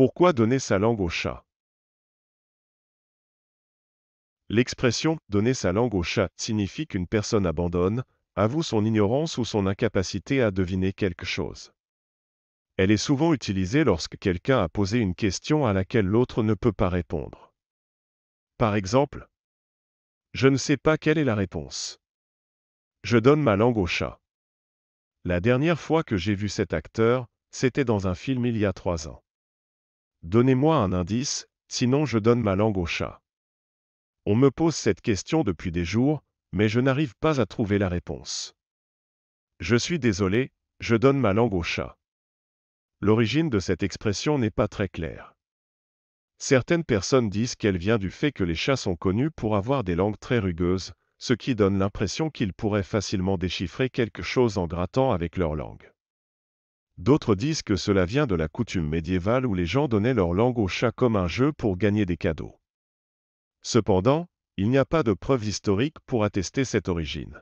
Pourquoi donner sa langue au chat L'expression donner sa langue au chat signifie qu'une personne abandonne, avoue son ignorance ou son incapacité à deviner quelque chose. Elle est souvent utilisée lorsque quelqu'un a posé une question à laquelle l'autre ne peut pas répondre. Par exemple, Je ne sais pas quelle est la réponse. Je donne ma langue au chat. La dernière fois que j'ai vu cet acteur, c'était dans un film il y a trois ans. Donnez-moi un indice, sinon je donne ma langue au chat. On me pose cette question depuis des jours, mais je n'arrive pas à trouver la réponse. Je suis désolé, je donne ma langue au chat. L'origine de cette expression n'est pas très claire. Certaines personnes disent qu'elle vient du fait que les chats sont connus pour avoir des langues très rugueuses, ce qui donne l'impression qu'ils pourraient facilement déchiffrer quelque chose en grattant avec leur langue. D'autres disent que cela vient de la coutume médiévale où les gens donnaient leur langue au chat comme un jeu pour gagner des cadeaux. Cependant, il n'y a pas de preuves historiques pour attester cette origine.